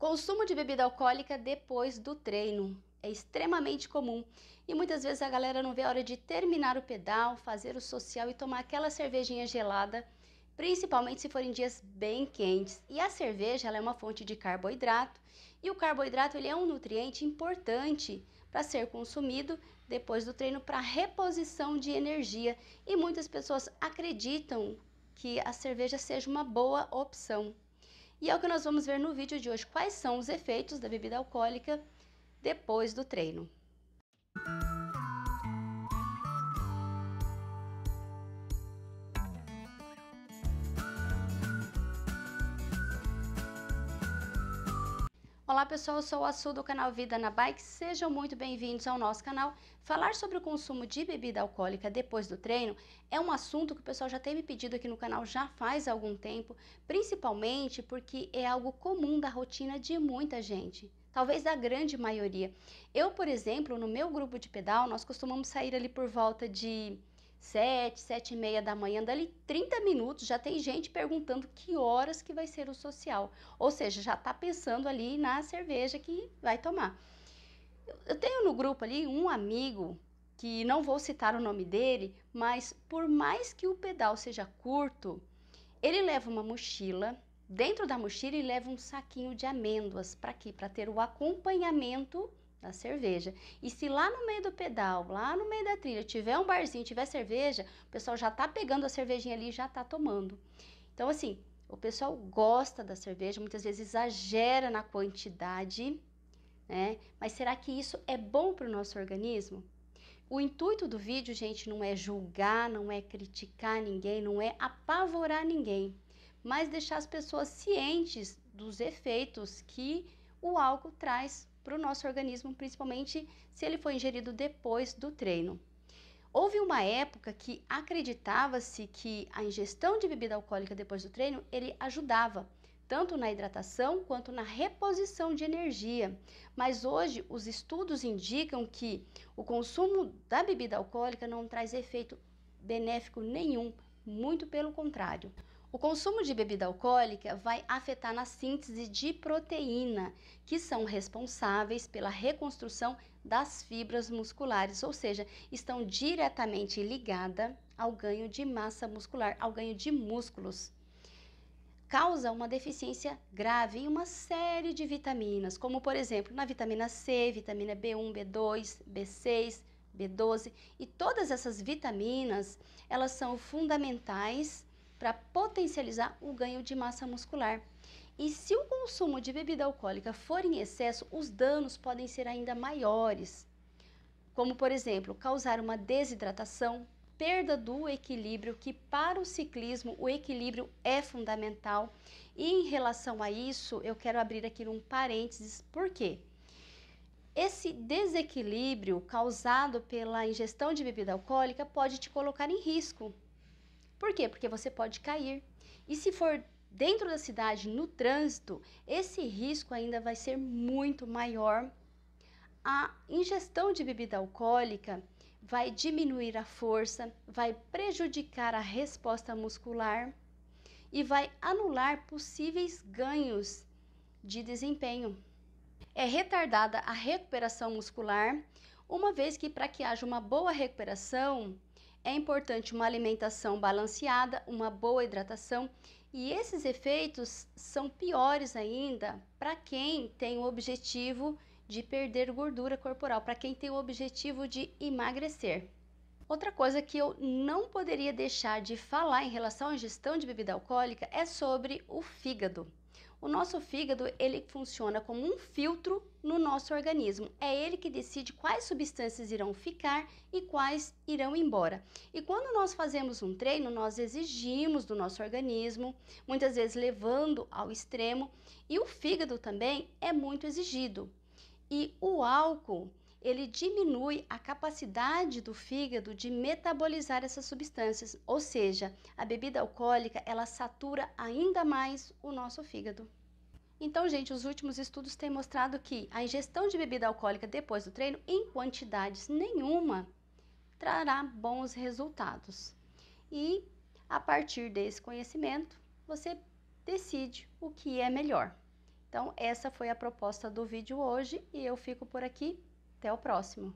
Consumo de bebida alcoólica depois do treino é extremamente comum e muitas vezes a galera não vê a hora de terminar o pedal, fazer o social e tomar aquela cervejinha gelada, principalmente se forem dias bem quentes. E a cerveja é uma fonte de carboidrato e o carboidrato ele é um nutriente importante para ser consumido depois do treino para reposição de energia e muitas pessoas acreditam que a cerveja seja uma boa opção. E é o que nós vamos ver no vídeo de hoje, quais são os efeitos da bebida alcoólica depois do treino. Olá pessoal, eu sou a Su do canal Vida na Bike, sejam muito bem-vindos ao nosso canal. Falar sobre o consumo de bebida alcoólica depois do treino é um assunto que o pessoal já tem me pedido aqui no canal já faz algum tempo, principalmente porque é algo comum da rotina de muita gente talvez da grande maioria. Eu, por exemplo, no meu grupo de pedal, nós costumamos sair ali por volta de 7, 7 e meia da manhã, dali 30 minutos já tem gente perguntando que horas que vai ser o social. Ou seja, já está pensando ali na cerveja que vai tomar. Eu tenho no grupo ali um amigo que não vou citar o nome dele, mas por mais que o pedal seja curto, ele leva uma mochila, dentro da mochila ele leva um saquinho de amêndoas para quê? Para ter o acompanhamento da cerveja. E se lá no meio do pedal, lá no meio da trilha, tiver um barzinho, tiver cerveja, o pessoal já tá pegando a cervejinha ali e já tá tomando. Então, assim, o pessoal gosta da cerveja, muitas vezes exagera na quantidade, né? Mas será que isso é bom para o nosso organismo? O intuito do vídeo, gente, não é julgar, não é criticar ninguém, não é apavorar ninguém, mas deixar as pessoas cientes dos efeitos que o álcool traz para o nosso organismo, principalmente se ele for ingerido depois do treino. Houve uma época que acreditava-se que a ingestão de bebida alcoólica depois do treino ele ajudava tanto na hidratação quanto na reposição de energia. Mas hoje os estudos indicam que o consumo da bebida alcoólica não traz efeito benéfico nenhum, muito pelo contrário. O consumo de bebida alcoólica vai afetar na síntese de proteína, que são responsáveis pela reconstrução das fibras musculares, ou seja, estão diretamente ligada ao ganho de massa muscular, ao ganho de músculos. Causa uma deficiência grave em uma série de vitaminas, como por exemplo na vitamina C, vitamina B1, B2, B6, B12 e todas essas vitaminas, elas são fundamentais para potencializar o ganho de massa muscular. E se o consumo de bebida alcoólica for em excesso, os danos podem ser ainda maiores, como, por exemplo, causar uma desidratação, perda do equilíbrio, que para o ciclismo o equilíbrio é fundamental. E em relação a isso, eu quero abrir aqui um parênteses, por quê? Esse desequilíbrio causado pela ingestão de bebida alcoólica pode te colocar em risco por quê? Porque você pode cair. E se for dentro da cidade, no trânsito, esse risco ainda vai ser muito maior. A ingestão de bebida alcoólica vai diminuir a força, vai prejudicar a resposta muscular e vai anular possíveis ganhos de desempenho. É retardada a recuperação muscular, uma vez que, para que haja uma boa recuperação, é importante uma alimentação balanceada, uma boa hidratação e esses efeitos são piores ainda para quem tem o objetivo de perder gordura corporal, para quem tem o objetivo de emagrecer. Outra coisa que eu não poderia deixar de falar em relação à ingestão de bebida alcoólica é sobre o fígado. O nosso fígado, ele funciona como um filtro no nosso organismo. É ele que decide quais substâncias irão ficar e quais irão embora. E quando nós fazemos um treino, nós exigimos do nosso organismo, muitas vezes levando ao extremo, e o fígado também é muito exigido. E o álcool, ele diminui a capacidade do fígado de metabolizar essas substâncias, ou seja, a bebida alcoólica ela satura ainda mais o nosso fígado. Então, gente, os últimos estudos têm mostrado que a ingestão de bebida alcoólica depois do treino, em quantidades nenhuma, trará bons resultados. E a partir desse conhecimento, você decide o que é melhor. Então, essa foi a proposta do vídeo hoje e eu fico por aqui. Até o próximo!